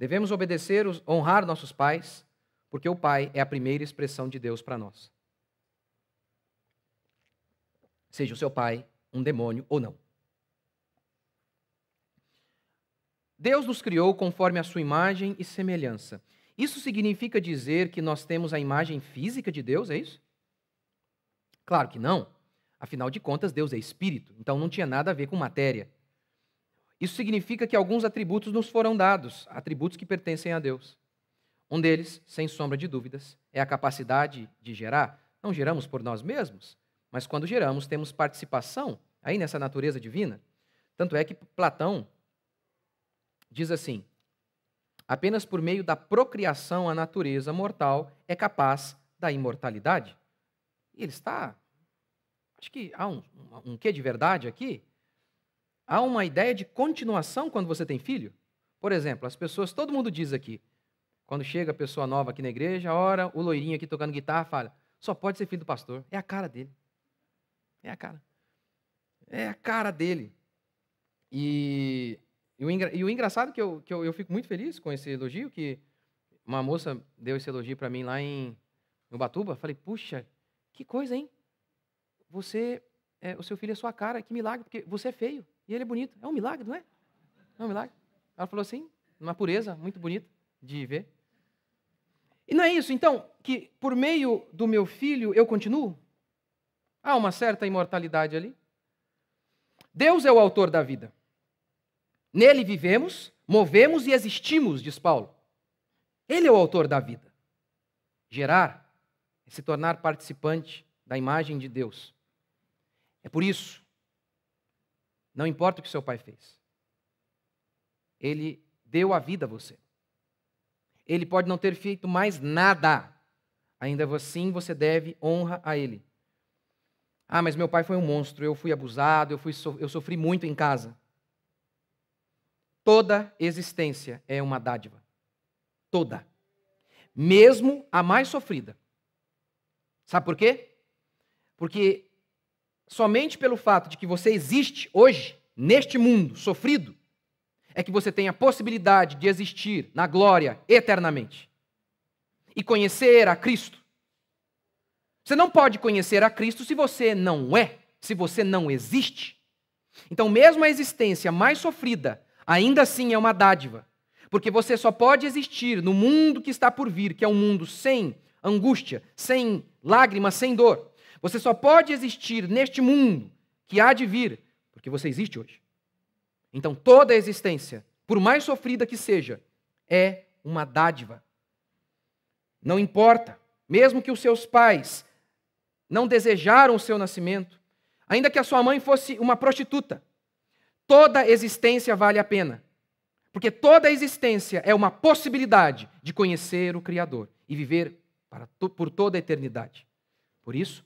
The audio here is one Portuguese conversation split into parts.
Devemos obedecer, honrar nossos pais, porque o pai é a primeira expressão de Deus para nós. Seja o seu pai um demônio ou não. Deus nos criou conforme a sua imagem e semelhança. Isso significa dizer que nós temos a imagem física de Deus, é isso? Claro que não. Afinal de contas, Deus é espírito, então não tinha nada a ver com matéria. Isso significa que alguns atributos nos foram dados, atributos que pertencem a Deus. Um deles, sem sombra de dúvidas, é a capacidade de gerar. Não geramos por nós mesmos, mas quando geramos, temos participação aí nessa natureza divina. Tanto é que Platão diz assim: apenas por meio da procriação a natureza mortal é capaz da imortalidade. E ele está. Acho que há um, um quê de verdade aqui, Há uma ideia de continuação quando você tem filho? Por exemplo, as pessoas, todo mundo diz aqui, quando chega a pessoa nova aqui na igreja, ora, o loirinho aqui tocando guitarra fala, só pode ser filho do pastor. É a cara dele. É a cara. É a cara dele. E, e, o, e o, engraçado é que, eu, que eu, eu fico muito feliz com esse elogio, que uma moça deu esse elogio para mim lá em Ubatuba. Falei, puxa, que coisa, hein? Você, é, o seu filho é sua cara, que milagre, porque você é feio. E ele é bonito. É um milagre, não é? É um milagre. Ela falou assim, uma pureza muito bonita de ver. E não é isso, então, que por meio do meu filho eu continuo? Há uma certa imortalidade ali. Deus é o autor da vida. Nele vivemos, movemos e existimos, diz Paulo. Ele é o autor da vida. Gerar é se tornar participante da imagem de Deus. É por isso não importa o que seu pai fez. Ele deu a vida a você. Ele pode não ter feito mais nada. Ainda assim, você deve honra a ele. Ah, mas meu pai foi um monstro, eu fui abusado, eu, fui so... eu sofri muito em casa. Toda existência é uma dádiva. Toda. Mesmo a mais sofrida. Sabe por quê? Porque somente pelo fato de que você existe hoje, neste mundo sofrido, é que você tem a possibilidade de existir na glória eternamente e conhecer a Cristo. Você não pode conhecer a Cristo se você não é, se você não existe. Então, mesmo a existência mais sofrida, ainda assim é uma dádiva, porque você só pode existir no mundo que está por vir, que é um mundo sem angústia, sem lágrimas, sem dor. Você só pode existir neste mundo que há de vir porque você existe hoje. Então, toda a existência, por mais sofrida que seja, é uma dádiva. Não importa, mesmo que os seus pais não desejaram o seu nascimento, ainda que a sua mãe fosse uma prostituta, toda a existência vale a pena. Porque toda a existência é uma possibilidade de conhecer o Criador e viver para, por toda a eternidade. Por isso,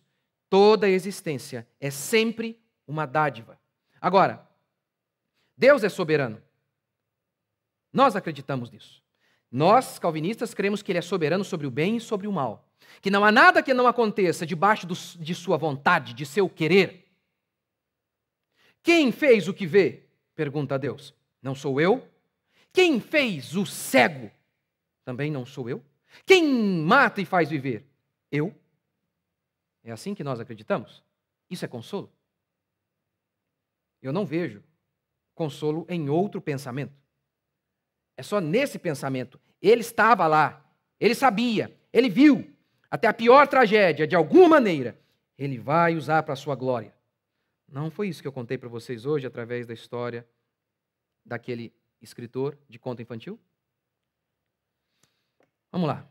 Toda a existência é sempre uma dádiva. Agora, Deus é soberano. Nós acreditamos nisso. Nós, calvinistas, cremos que Ele é soberano sobre o bem e sobre o mal. Que não há nada que não aconteça debaixo do, de Sua vontade, de seu querer. Quem fez o que vê? Pergunta a Deus. Não sou eu? Quem fez o cego? Também não sou eu. Quem mata e faz viver? Eu. É assim que nós acreditamos? Isso é consolo? Eu não vejo consolo em outro pensamento. É só nesse pensamento. Ele estava lá, ele sabia, ele viu. Até a pior tragédia, de alguma maneira, ele vai usar para a sua glória. Não foi isso que eu contei para vocês hoje através da história daquele escritor de conta infantil? Vamos lá.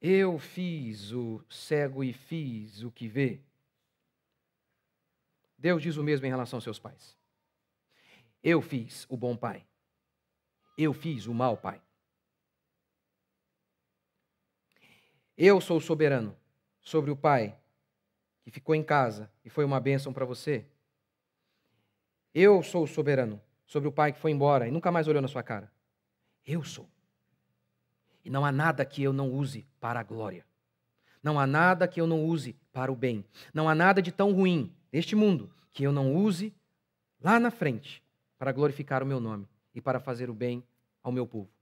Eu fiz o cego e fiz o que vê. Deus diz o mesmo em relação aos seus pais. Eu fiz o bom pai. Eu fiz o mau pai. Eu sou o soberano sobre o pai que ficou em casa e foi uma bênção para você. Eu sou o soberano sobre o pai que foi embora e nunca mais olhou na sua cara. Eu sou. E não há nada que eu não use para a glória. Não há nada que eu não use para o bem. Não há nada de tão ruim neste mundo que eu não use lá na frente para glorificar o meu nome e para fazer o bem ao meu povo.